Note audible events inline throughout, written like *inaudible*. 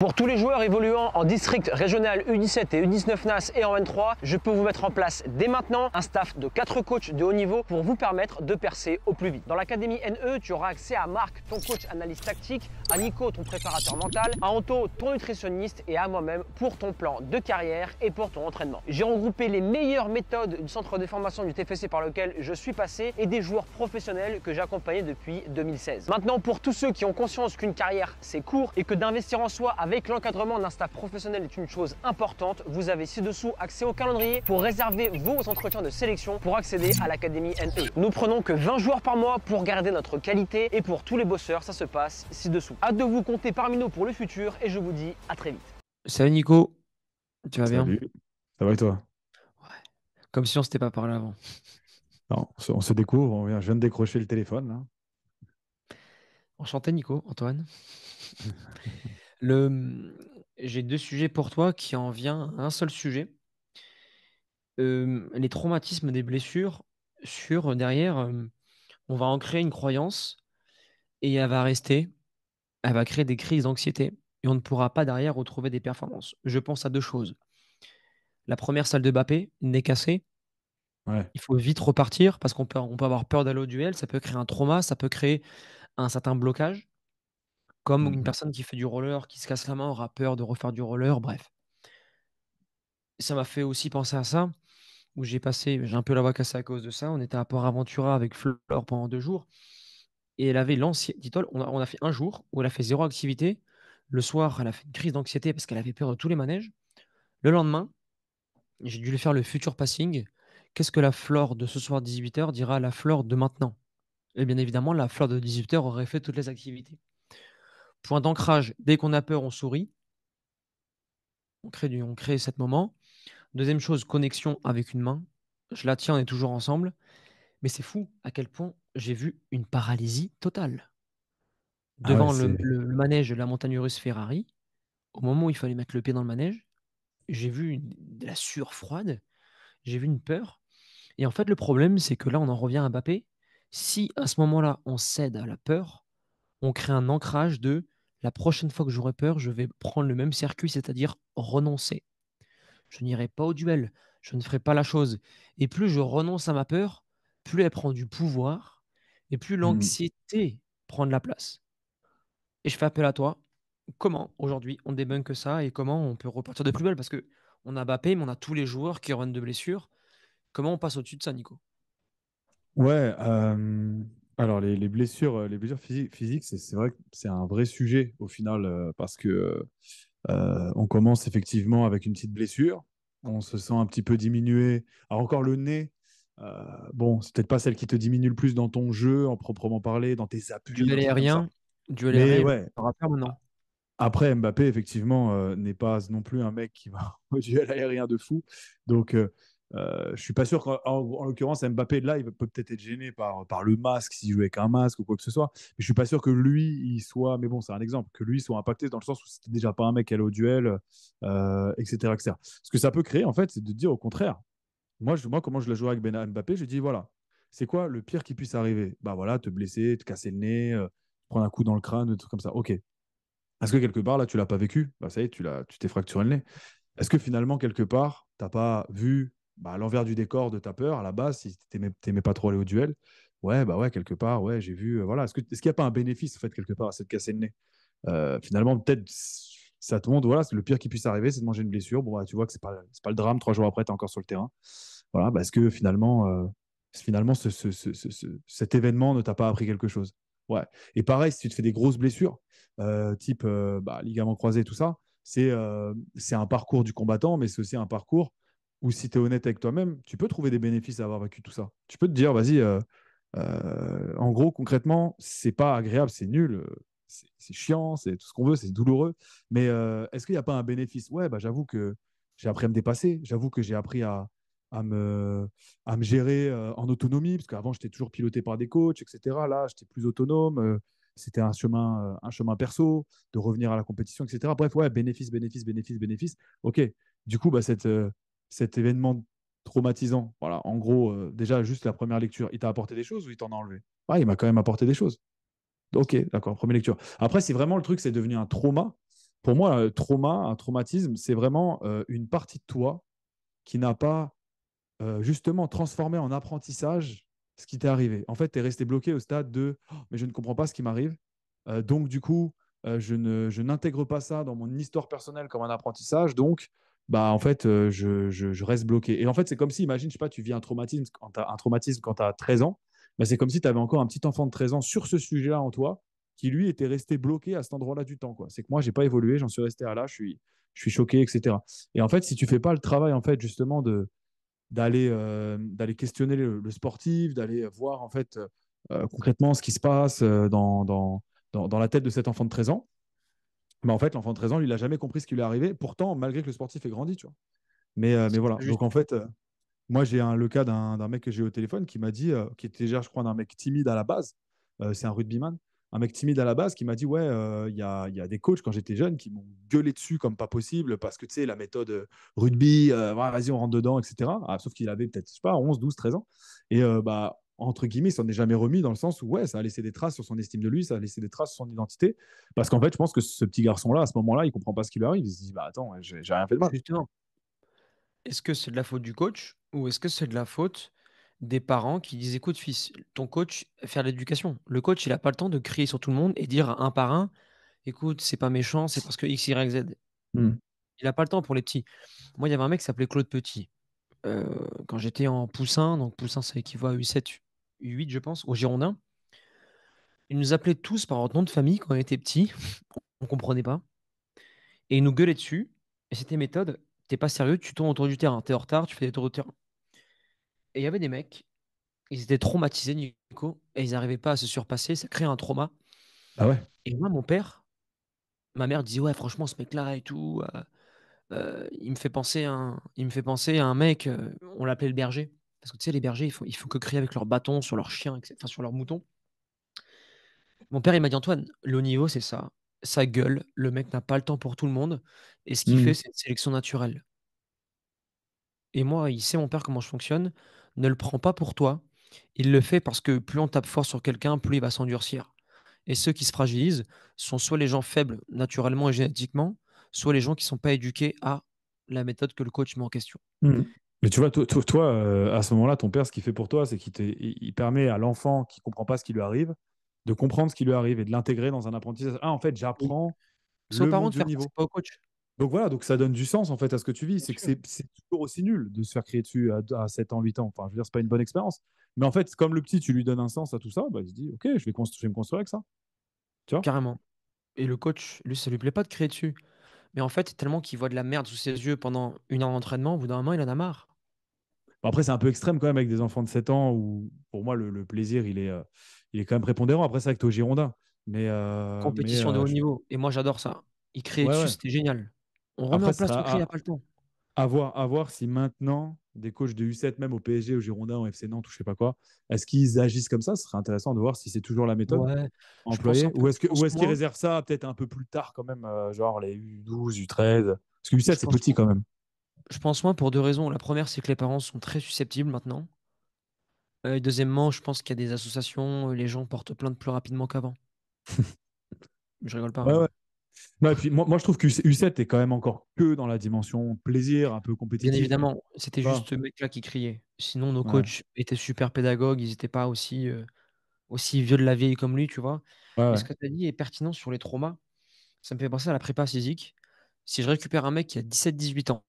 Pour tous les joueurs évoluant en district régional U17 et U19 NAS et en N3, je peux vous mettre en place dès maintenant un staff de 4 coachs de haut niveau pour vous permettre de percer au plus vite. Dans l'académie NE, tu auras accès à Marc, ton coach analyse tactique, à Nico, ton préparateur mental, à Anto, ton nutritionniste et à moi-même pour ton plan de carrière et pour ton entraînement. J'ai regroupé les meilleures méthodes du centre de formation du TFC par lequel je suis passé et des joueurs professionnels que j'ai accompagnés depuis 2016. Maintenant, pour tous ceux qui ont conscience qu'une carrière c'est court et que d'investir en soi avec avec l'encadrement d'un staff professionnel est une chose importante, vous avez ci-dessous accès au calendrier pour réserver vos entretiens de sélection pour accéder à l'Académie NE. Nous prenons que 20 joueurs par mois pour garder notre qualité et pour tous les bosseurs, ça se passe ci-dessous. Hâte de vous compter parmi nous pour le futur et je vous dis à très vite. Salut Nico, tu vas bien Salut. Ça va et toi Ouais, comme si on ne s'était pas parlé avant. Non, on se découvre, vient, je viens de décrocher le téléphone là. Enchanté Nico, Antoine. *laughs* Le... Mmh, j'ai deux sujets pour toi qui en vient à un seul sujet. les traumatismes des blessures sur euh, derrière, on va en créer une croyance et elle va rester, elle va créer des crises d'anxiété et on ne pourra pas derrière retrouver des performances. Je pense à deux choses. La première salle de Bappé, n'est cassée Il faut vite repartir parce qu'on peut, peut avoir peur d'aller au duel, ça peut créer un trauma, ça peut créer un certain blocage. Comme une mmh. personne qui fait du roller, qui se casse la main, aura peur de refaire du roller, bref. Ça m'a fait aussi penser à ça, où j'ai passé, j'ai un peu la voix cassée à cause de ça. On était à Port Aventura avec Flore pendant deux jours. Et elle avait l'ancien. On, on a fait un jour où elle a fait zéro activité. Le soir, elle a fait une crise d'anxiété parce qu'elle avait peur de tous les manèges. Le lendemain, j'ai dû lui faire le futur passing. Qu'est-ce que la flore de ce soir 18h dira à la flore de maintenant Et bien évidemment, la flore de 18h aurait fait toutes les activités. Point d'ancrage, dès qu'on a peur, on sourit. On crée, du, cet moment. Deuxième chose, connexion avec une main. Je la tiens, on est toujours ensemble. Mais c'est fou à quel point j'ai vu une paralysie totale. Ah Devant le, manège de la montagne russe Ferrari, au moment où il fallait mettre le pied dans le manège, j'ai vu de la sueur froide, j'ai vu une peur. Et en fait, le problème, c'est que là, on en revient à Mbappé. Si à ce moment-là, on cède à la peur, on crée un ancrage de la prochaine fois que j'aurai peur, je vais prendre le même circuit, c'est-à-dire renoncer. Je n'irai pas au duel, je ne ferai pas la chose. Et plus je renonce à ma peur, plus elle prend du pouvoir et plus mmh. l'anxiété prend de la place. Et je fais appel à toi. Comment aujourd'hui on débunk ça et comment on peut repartir de plus belle Parce que on a Bappé, mais on a tous les joueurs qui reviennent de blessures. Comment on passe au-dessus de ça, Nico Ouais, euh, alors, les, blessures, euh, les blessures physiques, c'est vrai que c'est un vrai sujet au final euh, parce que euh, on commence effectivement avec une petite blessure, on se sent un petit peu diminué. Alors, encore le nez, bon, c'est peut-être pas celle qui te diminue le plus dans ton jeu, en proprement parler, dans tes appuis. Duel aérien, duel aérien, ouais. maintenant. Après, Mbappé, effectivement, n'est pas non plus un mec qui va *laughs* au duel aérien de fou. Donc, euh, je suis pas sûr qu'en l'occurrence Mbappé là il peut peut-être être gêné par, par le masque s'il joue avec un masque ou quoi que ce soit mais je suis pas sûr que lui il soit mais bon c'est un exemple que lui soit impacté dans le sens où c'était déjà pas un mec à au duel etc euh, etc ce que ça peut créer en fait c'est de dire au contraire moi moi comment je la joue avec Ben Mbappé je dis voilà c'est quoi le pire qui puisse arriver bah voilà te blesser te casser le nez euh, prendre un coup dans le crâne des trucs comme ça ok est-ce que quelque part là tu l'as pas vécu bah ça y est tu l'as tu t'es fracturé le nez est-ce que finalement quelque part t'as pas vu bah, l'envers du décor de ta peur à la base, si tu n'aimais pas trop aller au duel, ouais, bah ouais, quelque part, ouais, j'ai vu. Euh, voilà. Est-ce qu'il est n'y a pas un bénéfice, en fait, quelque part, à se casser le nez euh, Finalement, peut-être, ça te montre, voilà, le pire qui puisse arriver, c'est de manger une blessure. Bon, bah, tu vois que ce n'est pas, pas, le drame, trois jours après, tu es encore sur le terrain. Voilà, parce bah, que finalement, euh, finalement cet événement ne t'a pas appris quelque chose. Ouais. Et pareil, si tu te fais des grosses blessures, type bah, ligament croisé, tout ça, c'est un parcours du combattant, mais c'est aussi un parcours ou si tu es honnête avec toi-même, tu peux trouver des bénéfices à avoir vécu tout ça. Tu peux te dire, vas-y, euh, euh, en gros, concrètement, c'est pas agréable, c'est nul, euh, c'est chiant, c'est tout ce qu'on veut, c'est douloureux. Mais est-ce qu'il n'y a pas un bénéfice Ouais, bah, j'avoue que j'ai appris à me dépasser, j'avoue que j'ai appris à, me, à me gérer en autonomie, parce qu'avant, j'étais toujours piloté par des coachs, etc. Là, j'étais plus autonome. c'était un chemin, un chemin perso, de revenir à la compétition, etc. Bref, ouais, bénéfice, bénéfice, bénéfice, bénéfice. Ok, du coup, bah, cette, cet événement traumatisant Voilà, en gros, euh, déjà, juste la première lecture, il t'a apporté des choses ou il t'en a enlevé ouais Il m'a quand même apporté des choses. Ok, d'accord, première lecture. Après, si vraiment le truc, c'est devenu un trauma. Pour moi, un euh, trauma, un traumatisme, c'est vraiment euh, une partie de toi qui n'a pas justement transformé en apprentissage ce qui t'est arrivé. En fait, tu es resté bloqué au stade de oh, mais je ne comprends pas ce qui m'arrive. donc, du coup, je, ne, je n'intègre pas ça dans mon histoire personnelle comme un apprentissage. Donc, bah, en fait, euh, je, reste bloqué. Et en fait, c'est comme si, imagine, pas, tu vis un traumatisme quand tu as, un traumatisme quand as 13 ans, bah, c'est comme si tu avais encore un petit enfant de 13 ans sur ce sujet-là en toi, qui lui était resté bloqué à cet endroit-là du temps. C'est que moi, j'ai pas évolué, j'en suis resté à là, je suis, je suis choqué, etc. Et en fait, si tu fais pas le travail, en fait, justement, de d'aller euh, d'aller questionner le, sportif, d'aller voir en fait euh, concrètement ce qui se passe dans, dans la tête de cet enfant de 13 ans, mais en fait, l'enfant de 13 ans, il n'a jamais compris ce qui lui est arrivé. Pourtant, malgré que le sportif ait grandi, tu vois. Mais, euh, mais voilà. Donc en fait, euh, moi, j'ai le cas d'un mec que j'ai au téléphone qui m'a dit, euh, qui était déjà, je crois, d'un mec timide à la base. c'est un rugbyman. Un mec timide à la base qui m'a dit Ouais, il y a, des coachs quand j'étais jeune qui m'ont gueulé dessus comme pas possible parce que tu sais, la méthode rugby, vas-y, on rentre dedans, etc. Ah, sauf qu'il avait peut-être, je sais pas, 11, 12, 13 ans. Et bah, entre guillemets, s'en est jamais remis dans le sens où, ouais, ça a laissé des traces sur son estime de lui, ça a laissé des traces sur son identité. Parce qu'en fait, je pense que ce petit garçon-là, à ce moment-là, il comprend pas ce qui lui arrive. Il se dit, bah attends, j'ai rien fait de mal. est-ce que c'est de la faute du coach ou est-ce que c'est de la faute des parents qui disent, écoute, fils, ton coach, faire l'éducation. Le coach, il n'a pas le temps de crier sur tout le monde et dire un par un, écoute, c'est pas méchant, c'est parce que X, Y, Z. Hmm. Il n'a pas le temps pour les petits. Moi, il y avait un mec qui s'appelait Claude Petit. Euh, quand j'étais en Poussin, donc Poussin, ça équivaut à U7, 8, je pense, au Girondins Ils nous appelaient tous par notre nom de famille quand on était petit, On ne comprenait pas. Et ils nous gueulaient dessus. Et c'était méthode t'es pas sérieux, tu tournes autour du terrain, t'es en retard, tu fais des tours de terrain. Et il y avait des mecs, ils étaient traumatisés, Nico, et ils n'arrivaient pas à se surpasser, ça crée un trauma. Ah ouais Et moi, mon père, ma mère disait Ouais, franchement, ce mec-là et tout, euh, euh, il, me fait penser à un, il me fait penser à un mec, euh, on l'appelait le berger. Parce que tu sais, les bergers, ils font, font que crier avec leur bâton sur leurs chiens, sur leurs moutons. Mon père, il m'a dit Antoine, le niveau, c'est ça. Ça gueule, le mec n'a pas le temps pour tout le monde. Et ce qu'il mmh. fait, c'est une sélection naturelle. Et moi, il sait, mon père, comment je fonctionne. Ne le prends pas pour toi. Il le fait parce que plus on tape fort sur quelqu'un, plus il va s'endurcir. Et ceux qui se fragilisent sont soit les gens faibles naturellement et génétiquement, soit les gens qui ne sont pas éduqués à la méthode que le coach met en question. Mmh. Mais tu vois, toi, euh, à ce moment-là, ton père, ce qu'il fait pour toi, c'est qu'il il permet à l'enfant qui ne comprend pas ce qui lui arrive de comprendre ce qui lui arrive et de l'intégrer dans un apprentissage. Ah, en fait, j'apprends. parent de niveau. pas au coach. Donc voilà, donc ça donne du sens en fait à ce que tu vis. C'est que c'est toujours aussi nul de se faire créer dessus à, à, 7 ans, 8 ans. Enfin, je veux dire, c'est pas une bonne expérience. Mais en fait, comme le petit, tu lui donnes un sens à tout ça, bah, il se dit, ok, je vais, je me construire avec ça. Tu vois Carrément. Et le coach, lui, ça lui plaît pas de créer dessus. Mais en fait, tellement qu'il voit de la merde sous ses yeux pendant une heure d'entraînement, au bout d'un moment, il en a marre après, c'est un peu extrême quand même avec des enfants de 7 ans où, pour moi, le, plaisir, il est, euh, il est quand même prépondérant. Après, ça, avec au Girondin. Mais, euh, Compétition de euh, haut niveau. Et moi, j'adore ça. Il crée dessus, c'était génial. On remet en place le cri, il n'y a pas le temps. À voir, si maintenant, des coachs de U7, même au PSG, au Girondin, au FC Nantes ou je sais pas quoi, est-ce qu'ils agissent comme ça Ce serait intéressant de voir si c'est toujours la méthode employée ou est-ce qu'ils réservent ça peut-être un peu plus tard quand même, genre les U12, U13 Parce que U7, c'est petit quand même je pense moi, pour deux raisons. La première, c'est que les parents sont très susceptibles maintenant. Euh, deuxièmement, je pense qu'il y a des associations, euh, les gens portent plainte plus rapidement qu'avant. *laughs* je rigole pas. moi, je trouve que U7 est quand même encore que dans la dimension plaisir, un peu compétitif. Bien évidemment, c'était juste ce mec-là qui criait. Sinon, nos coachs étaient super pédagogues, ils n'étaient pas aussi, euh, aussi vieux de la vieille comme lui, tu vois. ce que tu as dit est pertinent sur les traumas. Ça me fait penser à la prépa physique. Si je récupère un mec qui a 17-18 ans,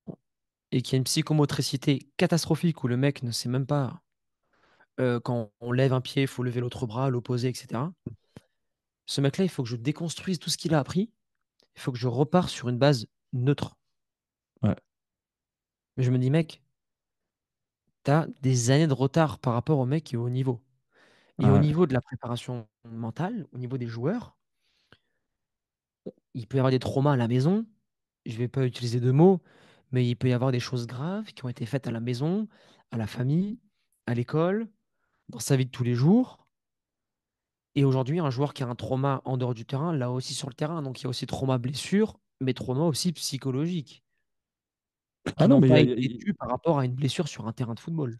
et qui a une psychomotricité catastrophique où le mec ne sait même pas euh, quand on lève un pied, il faut lever l'autre bras, l'opposé, etc. Ce mec-là, il faut que je déconstruise tout ce qu'il a appris. Il faut que je repars sur une base neutre. Ouais. je me dis, mec, tu as des années de retard par rapport au mec qui est au niveau. Et au niveau de la préparation mentale, au niveau des joueurs, il peut y avoir des traumas à la maison. Je ne vais pas utiliser de mots, mais il peut y avoir des choses graves qui ont été faites à la maison, à la famille, à l'école, dans sa vie de tous les jours. Et aujourd'hui, un joueur qui a un trauma en dehors du terrain, là aussi sur le terrain. Donc il y a aussi trauma blessure, mais trauma aussi psychologique. Ah non, mais il par rapport à une blessure sur un terrain de football.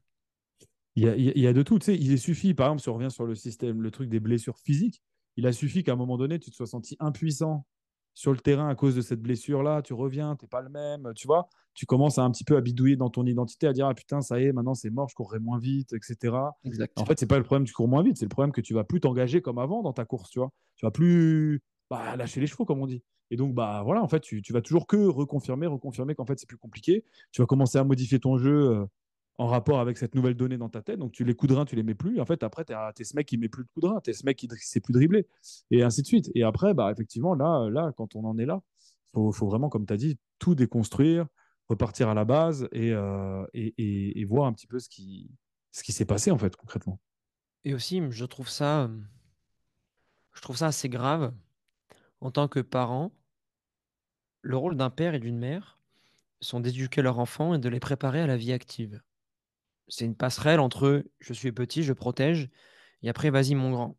Il y a, y a de tout. Tu sais, il suffit, par exemple, si on revient sur le système, le truc des blessures physiques, il a suffi qu'à un moment donné, tu te sois senti impuissant sur le terrain à cause de cette blessure-là, tu reviens, tu n'es pas le même, tu vois. Tu commences à un petit peu à bidouiller dans ton identité, à dire Ah putain, ça y est, maintenant c'est mort, je courrai moins vite, etc. En fait, ce n'est pas le problème que tu cours moins vite, c'est le problème que tu vas plus t'engager comme avant dans ta course, tu vois. Tu vas plus bah, lâcher les chevaux, comme on dit. Et donc, bah voilà, en fait, tu, tu vas toujours que reconfirmer, reconfirmer qu'en fait, c'est plus compliqué. Tu vas commencer à modifier ton jeu euh, en rapport avec cette nouvelle donnée dans ta tête. Donc, tu les coups tu les mets plus. En fait, après, tu es ce mec qui met plus de coups tu es ce mec qui ne sait plus dribbler, et ainsi de suite. Et après, bah, effectivement, là, là, quand on en est là, il faut, vraiment, comme tu as dit, tout déconstruire, repartir à la base euh, et, voir un petit peu ce qui, ce qui s'est passé, en fait, concrètement. Et aussi, je trouve ça, euh, je trouve ça assez grave en tant que parent. Le rôle d'un père et d'une mère sont d'éduquer leurs enfants et de les préparer à la vie active c'est une passerelle entre je suis petit, je protège, et après, vas-y, mon grand.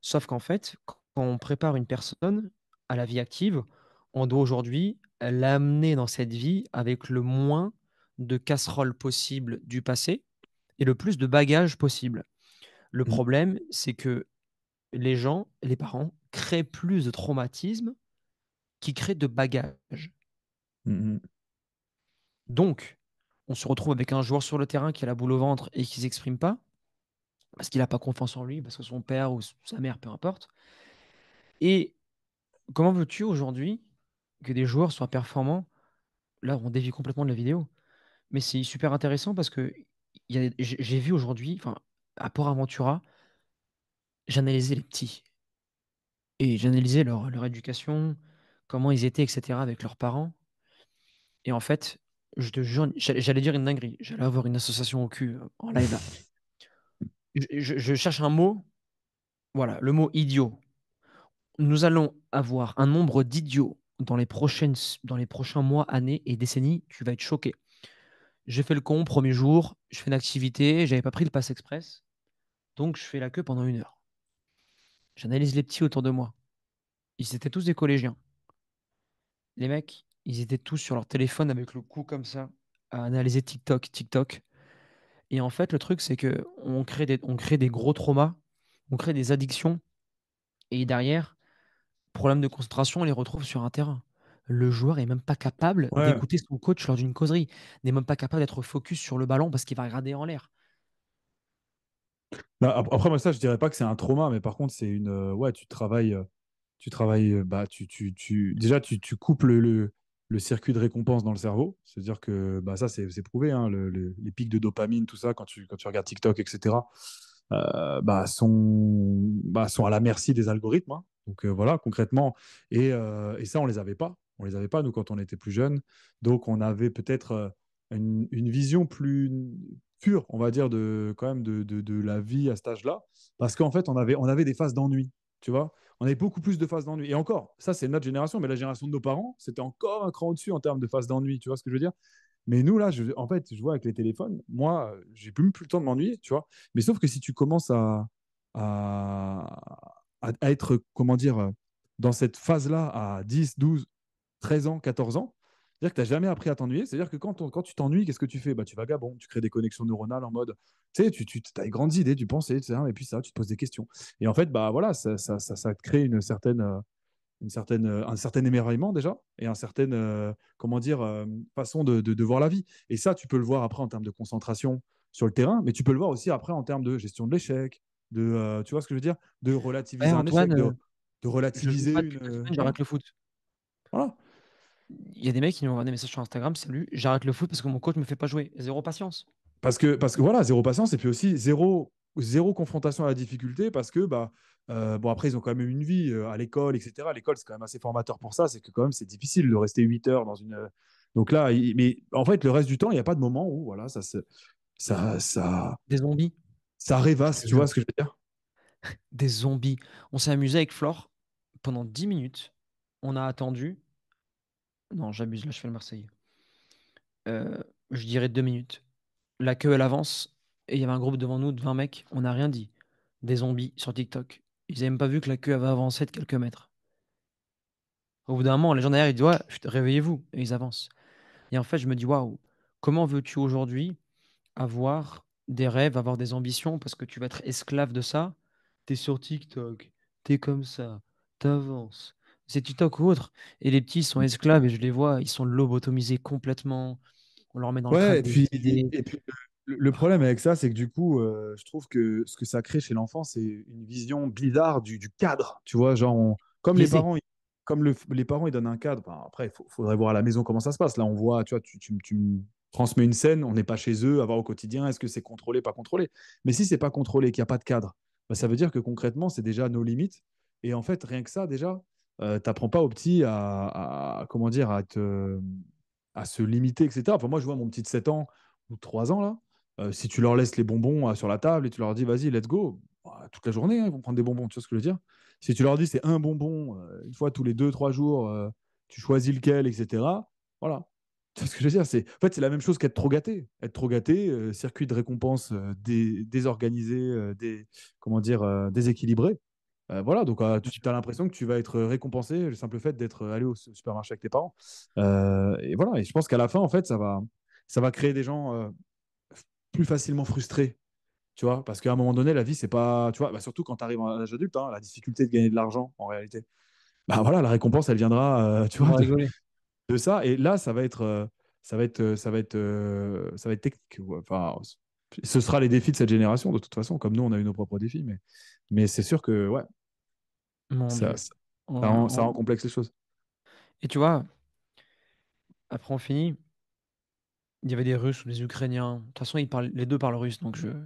Sauf qu'en fait, quand on prépare une personne à la vie active, on doit aujourd'hui l'amener dans cette vie avec le moins de casseroles possible du passé et le plus de bagages possible. Le mmh. problème, c'est que les gens, les parents, créent plus de traumatismes qui créent de bagages. Mmh Donc, on se retrouve avec un joueur sur le terrain qui a la boule au ventre et qui ne s'exprime pas, parce qu'il n'a pas confiance en lui, parce que son père ou sa mère, peu importe. Et comment veux-tu aujourd'hui que des joueurs soient performants Là, on dévie complètement de la vidéo. Mais c'est super intéressant parce que j'ai vu aujourd'hui, à Port Aventura, j'analysais les petits. Et j'analysais leur, leur éducation, comment ils étaient, etc., avec leurs parents. Et en fait, je te jure, j'allais dire une dinguerie, j'allais avoir une association au cul euh, en live. Je, je, cherche un mot, voilà, le mot idiot. Nous allons avoir un nombre d'idiots dans les prochaines, dans les prochains mois, années et décennies. Tu vas être choqué. J'ai fait le con premier jour, je fais une activité, j'avais pas pris le pass express, donc je fais la queue pendant une heure. J'analyse les petits autour de moi. Ils étaient tous des collégiens. Les mecs, ils étaient tous sur leur téléphone avec le cou comme ça, à analyser TikTok, TikTok. Et en fait, le truc, c'est que on crée, des, on crée des gros traumas, on crée des addictions, et derrière, problème de concentration, on les retrouve sur un terrain. Le joueur n'est même pas capable d'écouter son coach lors d'une causerie, n'est même pas capable d'être focus sur le ballon parce qu'il va regarder en l'air. Bah, après, moi, ça, je dirais pas que c'est un trauma, mais par contre, c'est une. Euh, ouais, tu travailles. Euh, tu travailles. Euh, bah, tu, tu, Déjà, tu, tu coupes le, le circuit de récompense dans le cerveau. C'est-à-dire que bah, ça, c'est prouvé. Hein, les pics de dopamine, tout ça, quand tu, quand tu regardes TikTok, etc., euh, bah, sont, bah, sont à la merci des algorithmes. Hein. Donc euh, voilà, concrètement. Euh, et, ça, on les avait pas. On les avait pas, nous, quand on était plus jeunes. Donc on avait peut-être une, vision plus pure, on va dire, de, quand même de, la vie à cet âge-là. Parce qu'en fait, on avait, on avait des phases d'ennui. Tu vois, on avait beaucoup plus de phases d'ennui. Et encore, ça, c'est notre génération, mais la génération de nos parents, c'était encore un cran au-dessus en termes de phases d'ennui. Tu vois ce que je veux dire mais nous, là, je, en fait, je vois avec les téléphones, moi, j'ai plus, plus le temps de m'ennuyer, tu vois. Mais sauf que si tu commences à, à être, comment dire, euh, dans cette phase-là à 10, 12, 13 ans, 14 ans, c'est-à-dire que tu n'as jamais appris à t'ennuyer. C'est-à-dire que quand, tu t'ennuies, qu'est-ce que tu fais bah, Tu vagabondes, tu crées des connexions neuronales en mode, tu as des grandes idées, tu penses, et, puis ça, tu te poses des questions. Et en fait, bah, voilà, ça, ça, crée une certaine, euh, une certaine, euh, un certain émerveillement déjà, et un certain, euh, comment dire, façon de, de, voir la vie. Et ça, tu peux le voir après en termes de concentration sur le terrain, mais tu peux le voir aussi après en termes de gestion de l'échec, de, tu vois ce que je veux dire, de relativiser un échec, de, relativiser. J'arrête le foot. Voilà il y a des mecs qui nous ont envoyé des messages sur Instagram Salut, j'arrête le foot parce que mon coach me fait pas jouer. Zéro patience. Parce que, parce que voilà, zéro patience et puis aussi zéro, zéro confrontation à la difficulté parce que, bah, euh, bon, après, ils ont quand même une vie euh, à l'école, etc. L'école, c'est quand même assez formateur pour ça. C'est que quand même, c'est difficile de rester 8 heures dans une. Donc là, mais en fait, le reste du temps, il n'y a pas de moment où, voilà, ça se. Ça, ça... Des zombies. Ça rêvasse, tu vois ce que je veux dire *laughs* Des zombies. On s'est amusé avec Flore pendant 10 minutes. On a attendu non, j'abuse, là je fais le euh, je dirais deux minutes. La queue, elle avance, et il y avait un groupe devant nous de 20 mecs, on n'a rien dit. Des zombies sur TikTok. Ils n'avaient même pas vu que la queue avait avancé de quelques mètres. Au bout d'un moment, les gens derrière, ils disent Ouais, réveillez-vous, et ils avancent. Et en fait, je me dis Waouh, comment veux-tu aujourd'hui avoir des rêves, avoir des ambitions, parce que tu vas être esclave de ça T'es sur TikTok, t'es comme ça, t'avances, c'est TikTok ou autre. Et les petits sont esclaves et je les vois, ils sont lobotomisés complètement. On leur met dans le Et et puis le problème avec ça, c'est que du coup, euh, je trouve que ce que ça crée chez l'enfant, c'est une vision bizarre du, cadre. Tu vois, genre, comme les parents, ils, comme les parents, ils donnent un cadre. Ben, après, il faudrait voir à la maison comment ça se passe. Là, on voit, tu vois, tu, me transmets une scène, on n'est pas chez eux, à voir au quotidien, est-ce que c'est contrôlé, pas contrôlé. Mais si c'est pas contrôlé, qu'il n'y a pas de cadre, ben, ça veut dire que concrètement, c'est déjà nos limites. Et en fait, rien que ça, déjà, euh, t'apprends pas au petit à, comment dire à se limiter, etc. Enfin, moi, je vois mon petit de 7 ans ou 3 ans là. Euh, si tu leur laisses les bonbons euh, sur la table et tu leur dis vas-y, let's go, bah, toute la journée, hein, ils vont prendre des bonbons, tu vois ce que je veux dire Si tu leur dis c'est un bonbon, euh, une fois tous les 2-3 jours, tu choisis lequel, etc. Voilà. *laughs* Tu ce que je veux dire c'est... En fait, c'est la même chose qu'être trop gâté. Être trop gâté, circuit de récompense désorganisé, comment dire, déséquilibré. Euh, voilà, donc ah, tu as l'impression que tu vas être récompensé le simple fait d'être allé au supermarché avec tes parents. Euh, et voilà, et je pense qu'à la fin, en fait, ça va, ça va créer des gens euh, plus facilement frustrés. Tu vois, parce qu'à un moment donné, la vie, c'est pas. Tu vois, bah, surtout quand tu arrives à l'âge adulte, hein, la difficulté de gagner de l'argent, en réalité. Bah voilà, la récompense, elle viendra, tu vois, de, ça. Et là, ça va être. ça va être, ça va être, ça va être technique. Enfin, ce sera les défis de cette génération, de toute façon, comme nous, on a eu nos propres défis. Mais, mais c'est sûr que ouais, ça, Ça, rend, complexe les choses. Et tu vois, après on finit, il y avait des Russes ou des Ukrainiens. De toute façon, ils parlent, les deux parlent russe, donc je ne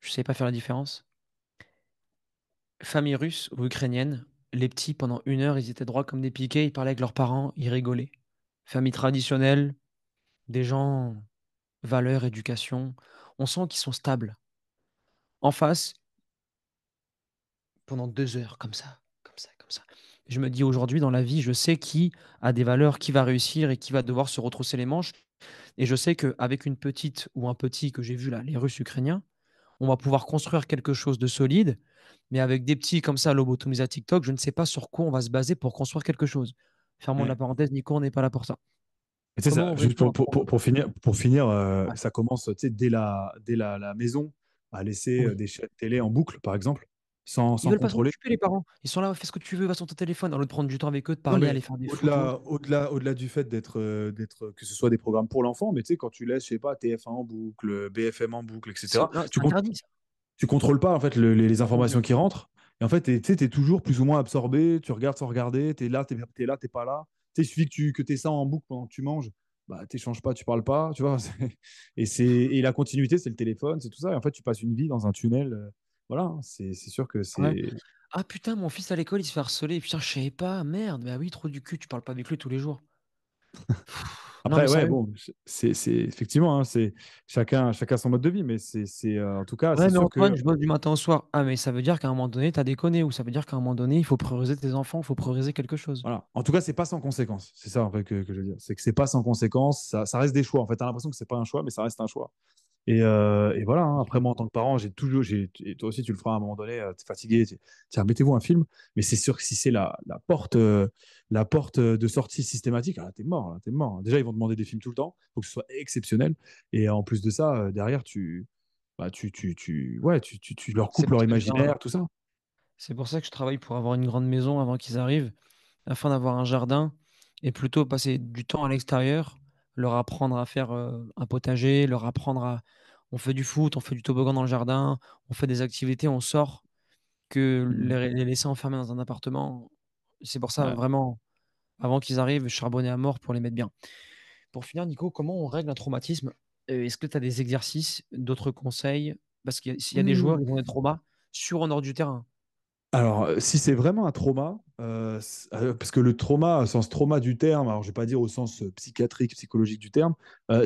sais pas faire la différence. Famille russe ou ukrainienne, les petits, pendant une heure, ils étaient droits comme des piquets, ils parlaient avec leurs parents, ils rigolaient. Famille traditionnelle, des gens, valeur, éducation, on sent qu'ils sont stables. En face, pendant deux heures, comme ça, comme ça, comme ça. Je me dis aujourd'hui dans la vie, je sais qui a des valeurs, qui va réussir et qui va devoir se retrousser les manches. Et je sais qu'avec une petite ou un petit que j'ai vu là, les Russes ukrainiens, on va pouvoir construire quelque chose de solide. Mais avec des petits comme ça, lobotomisés à TikTok, je ne sais pas sur quoi on va se baser pour construire quelque chose. Fermons mm. la parenthèse, Nico, on n'est pas là pour ça. C'est pour, finir, pour finir euh, ça commence dès, la, dès la, maison à laisser euh, des chaînes télé en boucle, par exemple sans, ils contrôler. pas les parents. Ils sont là, fais ce que tu veux, va sur ton téléphone, au lieu de prendre du temps avec eux, de parler, aller faire des au-delà, Au-delà, au-delà du fait d'être, euh, d'être, que ce soit des programmes pour l'enfant, mais tu sais, quand tu laisses, je sais pas, TF1 en boucle, BFM en boucle, etc. tu, tu contrôles pas en fait les, informations qui rentrent. Et en fait, tu es toujours plus ou moins absorbé, tu regardes sans regarder, tu es là, tu es là, t'es pas là. T'sais, il suffit que tu que aies ça en boucle pendant que tu manges bah, tu pas, tu parles pas, tu vois. *laughs* Et, c'est... et la continuité, c'est le téléphone, c'est tout ça. Et en fait, tu passes une vie dans un tunnel euh, voilà, hein, c'est sûr que c'est. Ah putain, mon fils à l'école, il se fait harceler. Putain, je savais pas, merde. Mais ah oui, trop du cul, tu parles pas avec lui tous les jours. Après, ouais, bon, c'est effectivement, hein, c'est chacun, chacun son mode de vie, mais c'est euh, en tout cas. Ouais, mais sûr je bosse du matin au soir. Ah, mais ça veut dire qu'à un moment donné, tu as déconné, ou ça veut dire qu'à un moment donné, il faut prioriser tes enfants, il faut prioriser quelque chose. Voilà. En tout cas, c'est pas sans conséquence. C'est ça en fait que, que je veux dire. C'est que c'est pas sans conséquence. Ça, ça, reste des choix. En fait, t'as l'impression que c'est pas un choix, mais ça reste un choix. Euh, et, voilà, hein. après moi en tant que parent, j'ai toujours, et toi aussi tu le feras à un moment donné, euh, t'es fatigué, tiens, mettez-vous un film, mais c'est sûr que si c'est la, porte, la porte euh, de sortie systématique, ah, t'es mort, t'es mort. Déjà, ils vont demander des films tout le temps, il faut que ce soit exceptionnel. Et en plus de ça, derrière, tu, bah, tu, tu, tu, ouais, tu, tu, tu leur coupes leur imaginaire, tout ça. C'est pour ça que je travaille pour avoir une grande maison avant qu'ils arrivent, afin d'avoir un jardin et plutôt passer du temps à l'extérieur leur apprendre à faire euh, un potager, leur apprendre à. On fait du foot, on fait du toboggan dans le jardin, on fait des activités, on sort, que mmh. les, laisser enfermés dans un appartement. C'est pour ça, vraiment, avant qu'ils arrivent, charbonner à mort pour les mettre bien. Pour finir, Nico, comment on règle un traumatisme euh, Est-ce que tu as des exercices, d'autres conseils Parce qu'il y a, des mmh. joueurs qui ont des traumas sur en hors du terrain. Alors, euh, si c'est vraiment un trauma, euh, euh, parce que le trauma, au sens trauma du terme, alors je vais pas dire au sens euh, psychiatrique, psychologique du terme,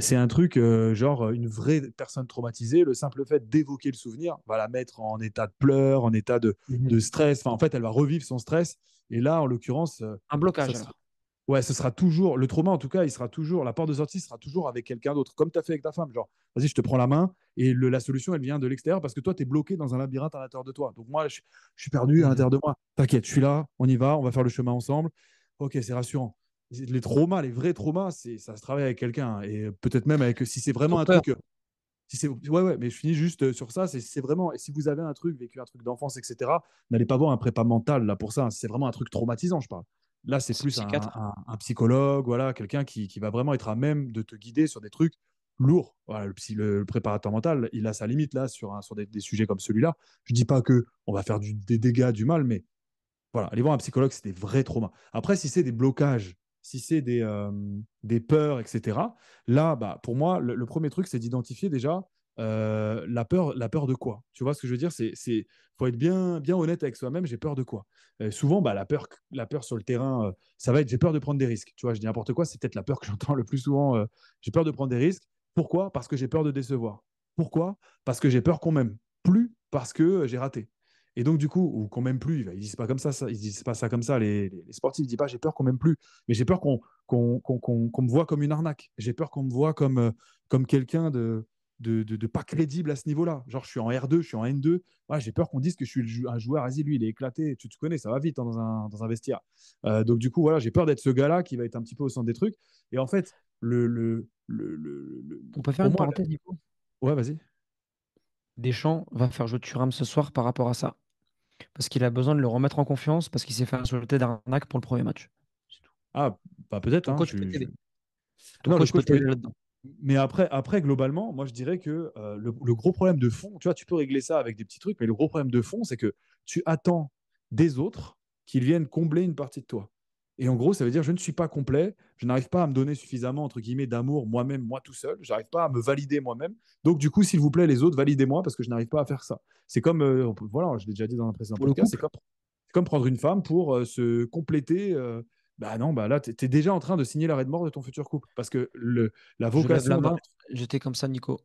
c'est un truc genre une vraie personne traumatisée, le simple fait d'évoquer le souvenir va la mettre en état de pleurs, en état de, mhm. de stress. Enfin, en fait, elle va revivre son stress. Et là, en l'occurrence, un blocage. Ouais, ce sera toujours le trauma. En tout cas, il sera toujours la porte de sortie sera toujours avec quelqu'un d'autre, comme tu as fait avec ta femme. Genre, vas-y, je te prends la main et la solution, elle vient de l'extérieur parce que toi, tu es bloqué dans un labyrinthe à l'intérieur de toi. Donc moi, je, suis perdu à mmh l'intérieur de moi. T'inquiète, je suis là, on y va, on va faire le chemin ensemble. Ok, c'est rassurant. Les traumas, les vrais traumas, c'est ça se travaille avec quelqu'un. Et peut-être même avec, si c'est vraiment un truc. Euh, si ouais, ouais, mais je finis juste euh, sur ça. C'est vraiment, et si vous avez un truc, vécu un truc d'enfance, etc., n'allez pas voir un prépa mental là pour ça. Hein. C'est vraiment un truc traumatisant, je parle. Là, c'est plus un, un, psychologue, voilà, quelqu'un qui, va vraiment être à même de te guider sur des trucs lourd. Voilà, le, préparateur mental, il a sa limite là sur, sur des, sujets comme celui-là. Je dis pas que on va faire du, des dégâts, du mal, mais voilà, aller voir un psychologue, c'est des vrais traumas. Après, si c'est des blocages, si c'est des, euh, des peurs, etc., là, bah, pour moi, le, premier truc, c'est d'identifier déjà euh, la peur la peur de quoi tu vois ce que je veux dire c'est c'est faut être bien bien honnête avec soi-même j'ai peur de quoi souvent bah la peur la peur sur le terrain euh, ça va être j'ai peur de prendre des risques tu vois je dis n'importe quoi c'est peut-être la peur que j'entends le plus souvent j'ai peur de prendre des risques pourquoi Parce que j'ai peur de décevoir. Pourquoi Parce que j'ai peur qu'on m'aime. Plus parce que euh, j'ai raté. Et donc, du coup, ou qu'on m'aime plus, ils disent pas comme ça, ils disent pas ça comme ça. Les, sportifs ne disent pas j'ai peur qu'on m'aime plus, mais j'ai peur qu'on me voit comme une arnaque. J'ai peur qu'on me voit comme, euh, comme quelqu'un de, de, pas crédible à ce niveau-là. Genre, je suis en R2, je suis en N2. j'ai peur qu'on dise que je suis un joueur, vas lui, il est éclaté. Tu, te connais, ça va vite hein, dans, un, dans, vestiaire. Euh, donc, du coup, voilà, j'ai peur d'être ce gars-là qui va être un petit peu au centre des trucs. Et en fait, le, On peut faire une parenthèse parenthèse, coup. Ouais, vas-y. Deschamps va faire jouer Turam ce soir par rapport à ça. Parce qu'il a besoin de le remettre en confiance parce qu'il s'est fait insulter d'arnaque pour le premier match. Ah, bah peut-être. Hein, Mais après, après, globalement, moi je dirais que euh, le, gros problème de fond, tu vois, tu peux régler ça avec des petits trucs, mais le gros problème de fond, c'est que tu attends des autres qu'ils viennent combler une partie de toi. Et en gros, ça veut dire je ne suis pas complet, je n'arrive pas à me donner suffisamment entre guillemets d'amour moi-même, moi tout seul, j'arrive pas à me valider moi-même. Donc du coup, s'il vous plaît, les autres, validez-moi parce que je n'arrive pas à faire ça. C'est comme, euh, voilà, je l'ai déjà dit dans un précédent podcast, c'est comme, prendre une femme pour euh, se compléter. ben bah non, bah là, tu es déjà en train de signer l'arrêt de mort de ton futur couple parce que le, la vocation. J'étais comme ça, Nico.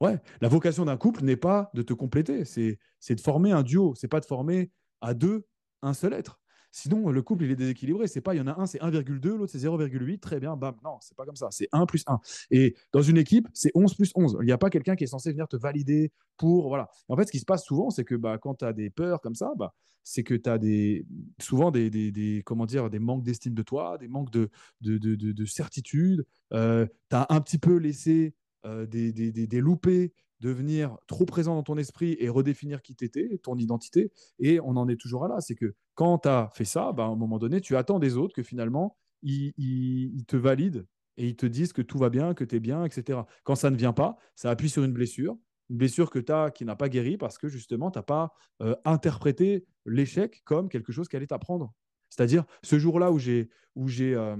Ouais, la vocation d'un couple n'est pas de te compléter, c'est de former un duo, c'est pas de former à deux un seul être. Sinon, euh, le couple, il est déséquilibré. C'est pas, il y en a un, c'est 1,2, l'autre, c'est 0,8. Très bien, bam. Non, c'est pas comme ça. C'est 1 plus 1. Et dans une équipe, c'est 11 plus 11. Il n'y a pas quelqu'un qui est censé venir te valider pour. Voilà. en fait, ce qui se passe souvent, c'est que bah, quand tu as des peurs comme ça, bah, c'est que tu as des, souvent des, des, comment dire, des manques d'estime de toi, des manques de, de, certitude. Euh, tu as un petit peu laissé euh, des, des, des, des, loupés devenir trop présent dans ton esprit et redéfinir qui t'étais, ton identité. Et on en est toujours à là. C'est que quand tu as fait ça, bah, à un moment donné, tu attends des autres que finalement, ils, te valident et ils te disent que tout va bien, que tu es bien, etc. Quand ça ne vient pas, ça appuie sur une blessure, une blessure que tu as qui n'a pas guéri parce que justement, tu n'as pas euh, interprété l'échec comme quelque chose qui allait t'apprendre. C'est-à-dire, ce jour-là où j'ai où j'ai euh,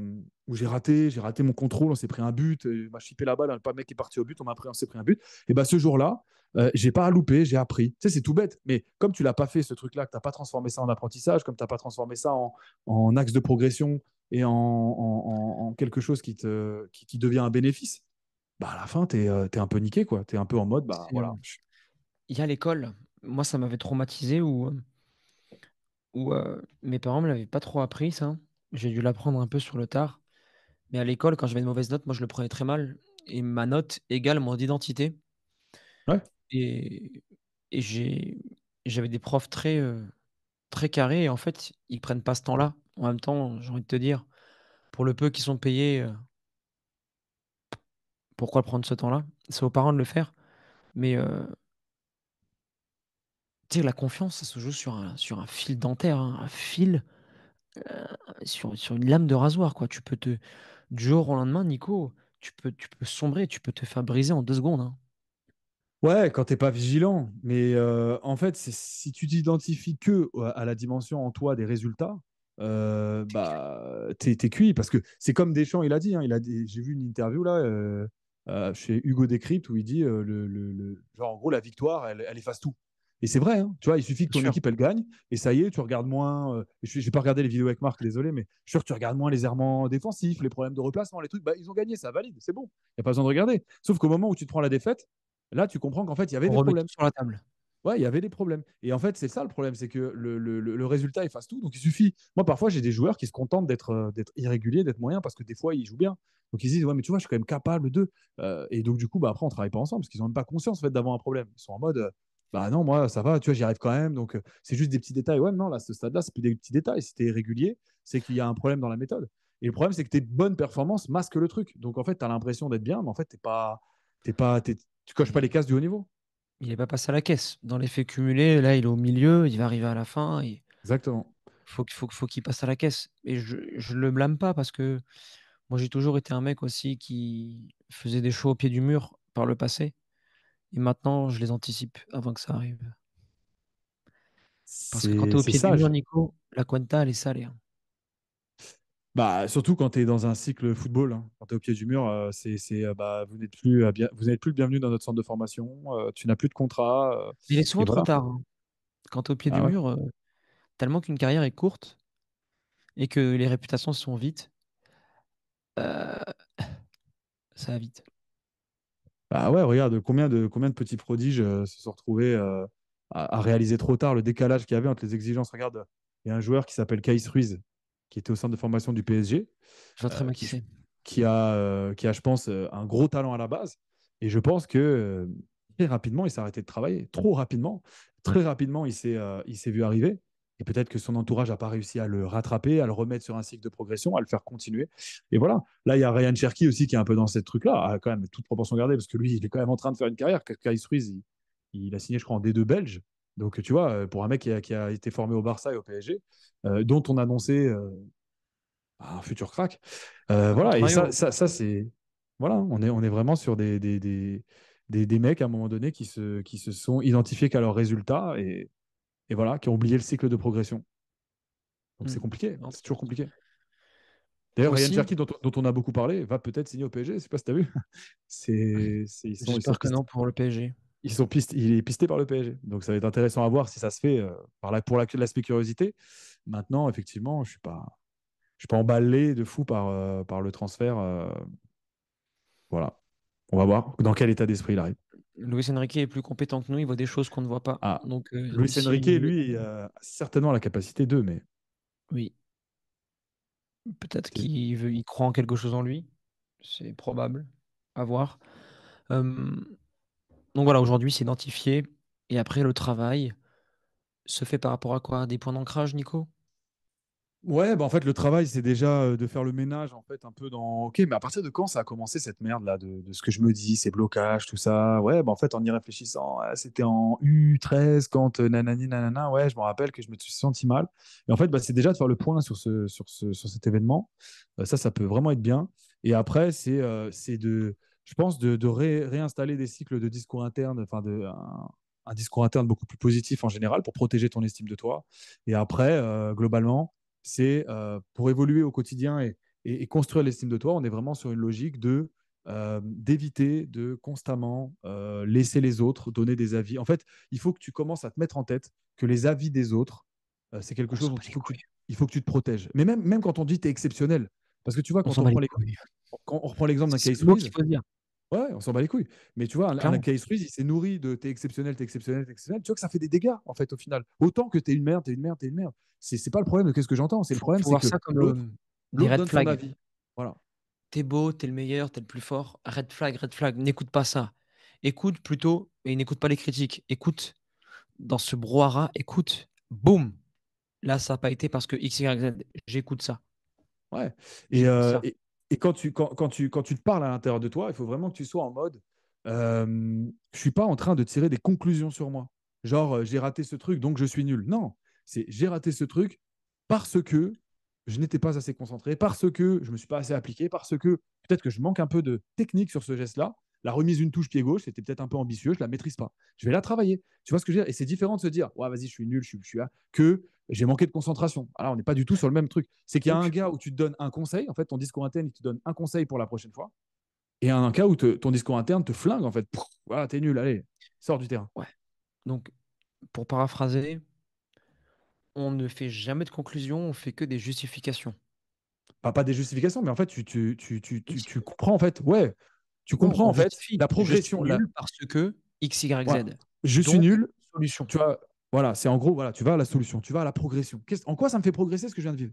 où j'ai raté, j'ai raté mon contrôle, on s'est pris un but, on euh, m'a chipé la balle, hein, pas le mec est parti au but, on m'a pris, on s'est pris un but. Et ben ce jour-là, je euh, j'ai pas à louper, j'ai appris. Tu sais, c'est tout bête, mais comme tu l'as pas fait ce truc-là, que n'as pas transformé ça en apprentissage, comme tu n'as pas transformé ça en, en, axe de progression et en, en, quelque chose qui te qui, devient un bénéfice, bah à la fin tu es un peu niqué quoi, es un peu en mode bah voilà. Il y a l'école. Moi, ça m'avait traumatisé ou où mes parents me l'avaient pas trop appris, ça. J'ai dû l'apprendre un peu sur le tard. Mais à l'école, quand j'avais une mauvaise note, moi, je le prenais très mal. Et ma note égale mon identité. Ouais. Et, j'ai, j'avais des profs très, très carrés. Et en fait, ils prennent pas ce temps-là. En même temps, j'ai envie de te dire, pour le peu qu'ils sont payés, pourquoi prendre ce temps-là C'est aux parents de le faire. Mais tu la confiance, ça se joue sur un, sur un fil dentaire, hein, un fil, euh, sur, une lame de rasoir. Quoi. Tu peux te, du jour au lendemain, Nico, tu peux, tu peux sombrer, tu peux te faire briser en deux secondes. Hein. Ouais, quand tu n'es pas vigilant. Mais euh, en fait, si tu t'identifies que euh, à la dimension en toi des résultats, euh, bah t'es cuit parce que c'est comme Deschamps, il a dit. Hein, il a j'ai vu une interview là chez Hugo Décrypte où il dit le, genre en gros la victoire, elle efface tout. Et c'est vrai, hein. tu vois, il suffit que ton équipe elle gagne et ça y est, tu regardes moins. Euh, je n'ai pas regardé les vidéos avec Marc, désolé, mais je suis sûr que tu regardes moins les errements défensifs, les problèmes de replacement, les trucs. Bah, ils ont gagné, ça valide, c'est bon. Il n'y a pas besoin de regarder. Sauf qu'au moment où tu te prends la défaite, là, tu comprends qu'en fait, il y avait des problèmes sur la table. Ouais, il y avait des problèmes. Et en fait, c'est ça le problème, c'est que le, le, le, résultat efface tout. Donc il suffit. Moi, parfois, j'ai des joueurs qui se contentent euh, d'être irréguliers, d'être moyens, parce que des fois, ils jouent bien. Donc ils disent, ouais, mais tu vois, je suis quand même capable de. Euh, et donc, du coup, bah, après, on travaille pas ensemble, parce qu'ils n'ont même pas conscience en fait, d'avoir un problème. Ils sont en mode, bah non, moi, ça va, tu vois, j'y arrive quand même. Donc, euh, c'est juste des petits détails. Ouais, non, là, ce stade-là, c'est plus des petits détails. Si t'es régulier, c'est qu'il y a un problème dans la méthode. Et le problème, c'est que tes bonnes performances masquent le truc. Donc, en fait, tu as l'impression d'être bien, mais en fait, t'es pas, pas, tu coches pas les cases du haut niveau. Il n'est pas passé à la caisse. Dans l'effet cumulé, là, il est au milieu, il va arriver à la fin. Exactement. Faut, faut, faut qu'il passe à la caisse. Et je ne le blâme pas parce que moi, j'ai toujours été un mec aussi qui faisait des shows au pied du mur par le passé. Et maintenant, je les anticipe avant que ça arrive. Parce que quand tu es au pied du mur, Nico, la cuenta, elle est salée. Hein. Bah, surtout quand tu es dans un cycle football, hein. quand tu es au pied du mur, euh, c'est, euh, bah, vous n'êtes plus, euh, plus le bienvenu dans notre centre de formation, tu n'as plus de contrat. Il est souvent trop tard. Hein. Quand tu es au pied ah du mur, tellement qu'une carrière est courte et que les réputations sont vite, ça va vite. Ah ouais, regarde combien de, combien de petits prodiges euh, se sont retrouvés euh, à, réaliser trop tard le décalage qu'il y avait entre les exigences. Regarde, il y a un joueur qui s'appelle Kaïs Ruiz, qui était au centre de formation du PSG. Je très euh, qui a, qui a, je pense, un gros talent à la base. Et je pense que très rapidement, il s'est arrêté de travailler, trop rapidement. Très rapidement, il s'est vu arriver. Et peut-être que son entourage n'a pas réussi à le rattraper, à le remettre sur un cycle de progression, à le faire continuer. Et voilà. Là, il y a Ryan Cherky aussi qui est un peu dans ce truc-là, quand même, toute proportion gardée, parce que lui, il est quand même en train de faire une carrière. Kyle Ruiz, il, a signé, je crois, en D2 belge. Donc, tu vois, euh, pour un mec qui a, été formé au Barça et au PSG, euh, dont on annonçait euh, bah, un futur crack. voilà. Et ça, ça, c'est. Voilà, on est, on est vraiment sur des, des, des, des, mecs à un moment donné qui se, qui se sont identifiés qu'à leurs résultats. Et et voilà, qui ont oublié le cycle de progression. Donc hmm. c'est compliqué, c'est toujours compliqué. D'ailleurs, Ryan Cherky, dont, on a beaucoup parlé, va peut-être signer au PSG. Je ne sais pas si tu as vu. *laughs* c'est, que pour le PSG. Ils sont il est pisté par le PSG. Donc ça va être intéressant à voir si ça se fait euh, la, pour l'aspect curiosité. Maintenant, effectivement, je ne suis, pas, emballé de fou par, euh, le transfert. Euh, voilà. On va voir dans quel état d'esprit il arrive. Luis Enrique est plus compétent que nous, il voit des choses qu'on ne voit pas. Ah, Donc, euh, Luis lui, a certainement la capacité d'eux, mais. Oui. Peut-être qu'il croit en quelque chose en lui. C'est probable. À voir. Hum, donc voilà, aujourd'hui, c'est identifié. Et après, le travail se fait par rapport à quoi Des points d'ancrage, Nico Ouais, bah, en fait, le travail, c'est déjà de faire le ménage, en fait, un peu dans OK, mais à partir de quand ça a commencé cette merde-là, de, ce que je me dis, ces blocages, tout ça Ouais, bah, en fait, en y réfléchissant, ah, c'était en U13 quand nanani nanana, ouais, je me rappelle que je me suis senti mal. Et en fait, bah, c'est déjà de faire le point sur, ce, sur, sur cet événement. Bah, ça, ça peut vraiment être bien. Et après, c'est de, je pense, de, réinstaller des cycles de discours interne, enfin, de. un discours interne beaucoup plus positif en général pour protéger ton estime de toi. Et après, globalement, c'est euh, pour évoluer au quotidien et, construire l'estime de toi, on est vraiment sur une logique de euh, d'éviter de constamment euh, laisser les autres donner des avis. En fait, il faut que tu commences à te mettre en tête que les avis des autres, c'est quelque oh, chose dont il faut, que tu, te protèges. Mais même, quand on dit tu es exceptionnel, parce que tu vois, oh, quand on, prend reprend l'exemple d'un cas Ouais, on s'en bat les couilles. Mais tu vois, un, case Ruiz, il s'est nourri de t'es exceptionnel, t'es exceptionnel, t'es exceptionnel. Tu vois que ça fait des dégâts, en fait, au final. Autant que t'es une merde, t'es une merde, t'es une merde. C'est pas le problème de qu'est-ce que j'entends. C'est le problème, c'est que ça comme l'autre donne flag. vie. Voilà. T'es beau, t'es le meilleur, t'es le plus fort. Red flag, red flag, n'écoute pas ça. Écoute plutôt, et n'écoute pas les critiques. Écoute, dans ce brouhaha, écoute, boum. Là, ça n'a pas été parce que X, j'écoute ça. Ouais. Euh, et quand tu, quand, tu, te parles à l'intérieur de toi, il faut vraiment que tu sois en mode je euh, je suis pas en train de tirer des conclusions sur moi. Genre, euh, j'ai raté ce truc, donc je suis nul. Non, c'est j'ai raté ce truc parce que je n'étais pas assez concentré, parce que je ne me suis pas assez appliqué, parce que peut-être que je manque un peu de technique sur ce geste-là la remise d'une touche pied gauche, c'était peut-être un peu ambitieux, je la maîtrise pas. Je vais la travailler. Tu vois ce que je veux dire Et c'est différent de se dire, ouais, vas-y, je suis nul, je suis, là, que j'ai manqué de concentration. Alors, on n'est pas du tout sur le même truc. C'est qu'il y a un gars où tu te donnes un conseil, en fait, ton discours interne, il te donne un conseil pour la prochaine fois. Et un cas où ton discours interne te flingue, en fait. Voilà, t'es nul, allez, sors du terrain. Ouais. Donc, pour paraphraser, on ne fait jamais de conclusion, on fait que des justifications. Pas, des justifications, mais en fait, tu, tu, tu, comprends, en fait, ouais, tu comprends en fait la progression. là. parce que X, Y, Z. Je suis nul. Solution. Tu vois, voilà, c'est en gros, voilà, tu vas à la solution, tu vas à la progression. en quoi ça me fait progresser ce que je viens de vivre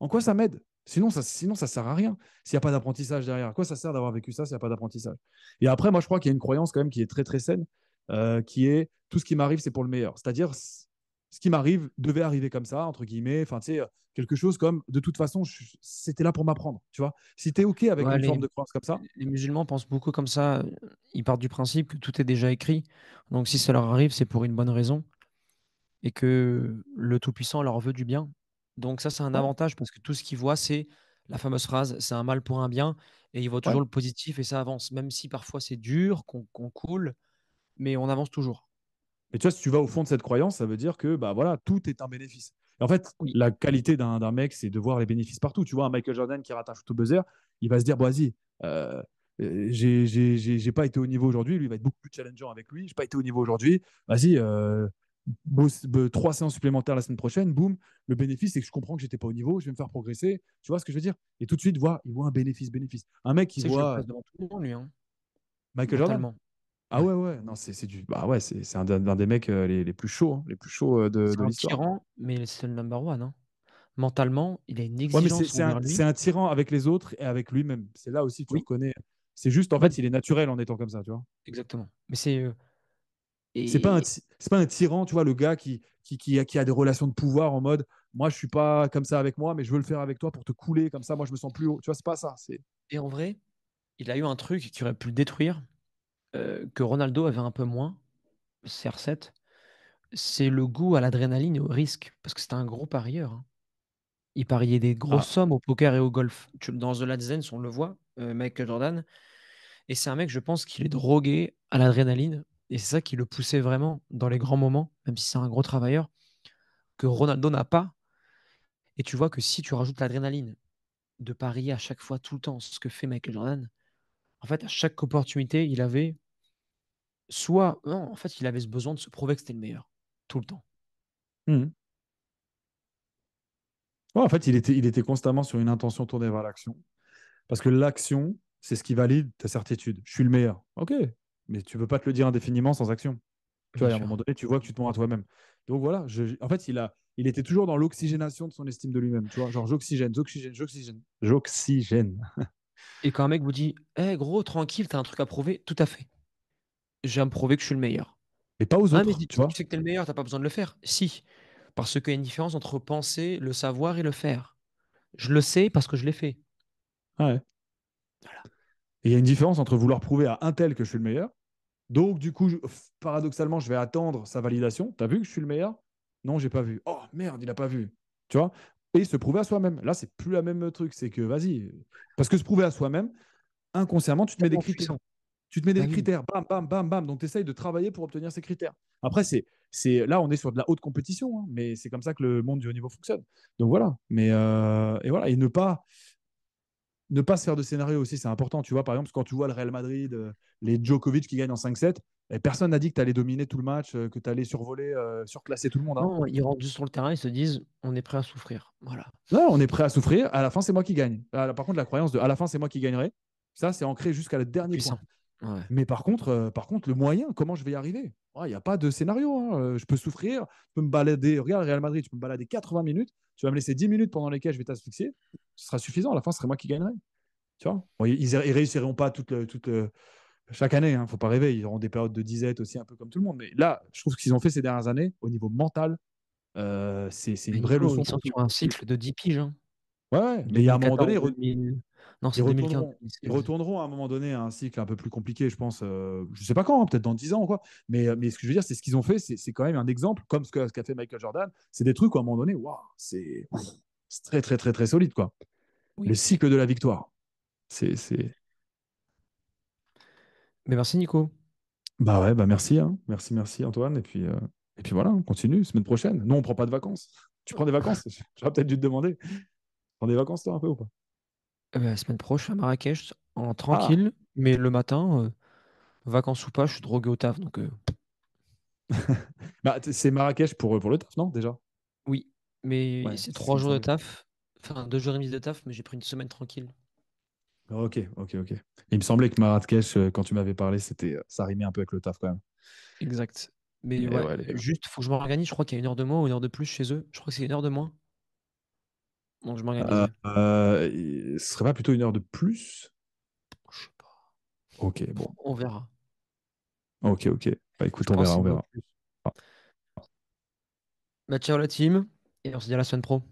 En quoi ça m'aide Sinon, ça sinon ça sert à rien. S'il n'y a pas d'apprentissage derrière, à quoi ça sert d'avoir vécu ça s'il n'y a pas d'apprentissage Et après, moi, je crois qu'il y a une croyance quand même qui est très, très saine, euh, qui est tout ce qui m'arrive, c'est pour le meilleur. C'est-à-dire, ce qui m'arrive devait arriver comme ça, entre guillemets. Enfin, tu euh, quelque chose comme de toute façon, c'était là pour m'apprendre. Tu vois, si tu es OK avec une forme de croyance comme ça. Les musulmans pensent beaucoup comme ça. Euh, ils partent du principe que tout est déjà écrit. Donc, si ça leur arrive, c'est pour une bonne raison et que le Tout-Puissant leur veut du bien. Donc, ça, c'est un avantage parce que tout ce qu'ils voient, c'est la fameuse phrase c'est un mal pour un bien. Et ils voient toujours le positif et ça avance, même si parfois c'est dur, qu'on coule, mais on avance toujours. Et tu vois, si tu vas au fond de cette croyance, ça veut dire que bah voilà, tout est un bénéfice. Et en fait, la qualité d'un mec, c'est de voir les bénéfices partout. Tu vois, un Michael Jordan qui rate un shoot au buzzer, il va se dire, bon, vas-y, euh, je j'ai pas été au niveau aujourd'hui. Lui, va être beaucoup plus challengeant avec lui. J'ai pas été au niveau aujourd'hui. Vas-y, euh, euh, trois séances supplémentaires la semaine prochaine, boum, le bénéfice, c'est que je comprends que j'étais pas au niveau, je vais me faire progresser. Tu vois ce que je veux dire Et tout de suite, voir, il voit un bénéfice, bénéfice. Un mec qui voit. Devant tout le monde, lui, hein. Michael Jordan. Ah ouais, ouais, non, c'est du. Bah ouais, c'est un, des mecs euh, les, les, plus chauds, hein, les plus chauds euh, de, l'histoire. tyran, mais c'est le number one. Hein. Mentalement, il a une exigence. c'est un, tyran avec les autres et avec lui-même. C'est là aussi que tu le connais. C'est juste, en fait, il est naturel en étant comme ça, tu vois. Exactement. Mais c'est. Euh, c'est pas, un tyran, tu vois, le gars qui, qui, qui, a, qui, a, des relations de pouvoir en mode moi, je suis pas comme ça avec moi, mais je veux le faire avec toi pour te couler, comme ça, moi, je me sens plus haut. Tu vois, c'est pas ça. Et en vrai, il a eu un truc qui aurait pu le détruire euh, que Ronaldo avait un peu moins, CR7, c'est le goût à l'adrénaline et au risque, parce que c'était un gros parieur. Hein. Il pariait des grosses ah. sommes au poker et au golf. Dans The Last Zen, on le voit, euh, Michael Jordan. Et c'est un mec, je pense, qu'il est drogué à l'adrénaline. Et c'est ça qui le poussait vraiment dans les grands moments, même si c'est un gros travailleur, que Ronaldo n'a pas. Et tu vois que si tu rajoutes l'adrénaline de parier à chaque fois, tout le temps, ce que fait Michael Jordan, en fait, à chaque opportunité, il avait soit, en fait, il avait ce besoin de se prouver que c'était le meilleur, tout le temps. Mmh en fait, il était, il était constamment sur une intention tournée vers l'action. Parce que l'action, c'est ce qui valide ta certitude. Je suis le meilleur. OK, mais tu ne peux pas te le dire indéfiniment sans action. Tu vois, à un moment donné, tu vois que tu te mens à toi-même. Donc voilà, en fait, il, a, il était toujours dans l'oxygénation de son estime de lui-même. Tu vois, genre j'oxygène, j'oxygène, j'oxygène, j'oxygène. *laughs* Et quand un mec vous dit, eh, gros, tranquille, t'as un truc à prouver, tout à fait. J'ai à prouver que je suis le meilleur. Mais pas aux ah, autres. mais tu, tu, vois. tu sais que t'es le meilleur, t'as pas besoin de le faire. Si. Parce qu'il y a une différence entre penser, le savoir et le faire. Je le sais parce que je l'ai fait. Ouais. Voilà. il y a une différence entre vouloir prouver à un tel que je suis le meilleur. Donc, du coup, paradoxalement, je vais attendre sa validation. T'as vu que je suis le meilleur Non, j'ai pas vu. Oh merde, il n'a pas vu. Tu vois et se prouver à soi-même. Là, c'est plus la même truc. C'est que, vas-y, parce que se prouver à soi-même, inconsciemment, tu te mets des critères. Tu te mets des bah critères, bam, bam, bam, bam. Donc, tu essayes de travailler pour obtenir ces critères. Après, c'est, c'est là, on est sur de la haute compétition, hein, mais c'est comme ça que le monde du haut niveau fonctionne. Donc, voilà. Mais, euh, et voilà. Et ne pas, ne pas se faire de scénario aussi, c'est important. Tu vois, par exemple, quand tu vois le Real Madrid, euh, les Djokovic qui gagnent en 5-7, personne n'a dit que tu allais dominer tout le match, euh, que tu allais survoler, euh, surclasser tout le monde. Hein. Non, ils rentrent sur le terrain, ils se disent on est prêt à souffrir. Voilà. Non, on est prêt à souffrir. À la fin, c'est moi qui gagne. Ah, par contre, la croyance de à la fin, c'est moi qui gagnerai, ça, c'est ancré jusqu'à le dernier point. Mais par contre, euh, par contre, le moyen, comment je vais y arriver ah, Il n'y a pas de scénario. Hein. Je peux souffrir, je peux me balader. Regarde, Real Madrid, tu peux me balader 80 minutes. Tu vas me laisser 10 minutes pendant lesquelles je vais t'asphyxier. Ce sera suffisant. À la fin, ce serait moi qui gagnerai. Tu vois ils ne réussiront pas toute, toute, chaque année, il hein, ne faut pas rêver, ils auront des périodes de disette aussi, un peu comme tout le monde. Mais là, je trouve ce qu'ils ont fait ces dernières années, au niveau mental, euh, c'est une vraie leçon. Ils sont sur un cycle de 10 piges. Hein. Ouais, mais il y a un moment donné, non, ils, retourneront, 2015, ils, retourneront, à un moment donné à un cycle un peu plus compliqué, je pense. Euh, je ne sais pas quand, hein, peut-être dans 10 ans, quoi. Mais, euh, mais ce que je veux dire, c'est ce qu'ils ont fait, c'est quand même un exemple, comme ce qu'a fait Michael Jordan. C'est des trucs où à un moment donné, waouh, c'est très, très, très, très solide, quoi. Le cycle de la victoire. C'est merci Nico. Bah ouais, bah merci, hein. merci, merci Antoine. Et puis, euh, et puis voilà, on continue, semaine prochaine. Non, on prend pas de vacances. *laughs* Tu prends des vacances ah. *laughs* J'aurais peut-être dû te demander. Tu prends des vacances toi un peu ou pas La euh, bah, semaine prochaine à Marrakech, en ah. tranquille, mais le matin, euh, vacances ou pas, je suis drogué au taf. Donc, *laughs* bah, c'est Marrakech pour, pour le taf, non déjà Oui, mais c'est trois jours de taf, enfin deux jours et demi de taf, mais j'ai pris une semaine tranquille. Ah, ok, ok, ok. Il me semblait que Marrakech, euh, quand tu m'avais parlé, c'était, euh, ça rimait un peu avec le taf quand même. Exact. Mais ouais, juste, faut que je m'organise. Je crois qu'il y a une heure de moins ou une heure de plus chez eux. Je crois que c'est une heure de moins. Bon, je m'organise. Euh, euh, ce serait pas plutôt une heure de plus Je sais pas. Ok, bon. On verra. Ok, ok. Bah écoute, on verra, on verra. Bah, la team. Et on se dit à la semaine pro.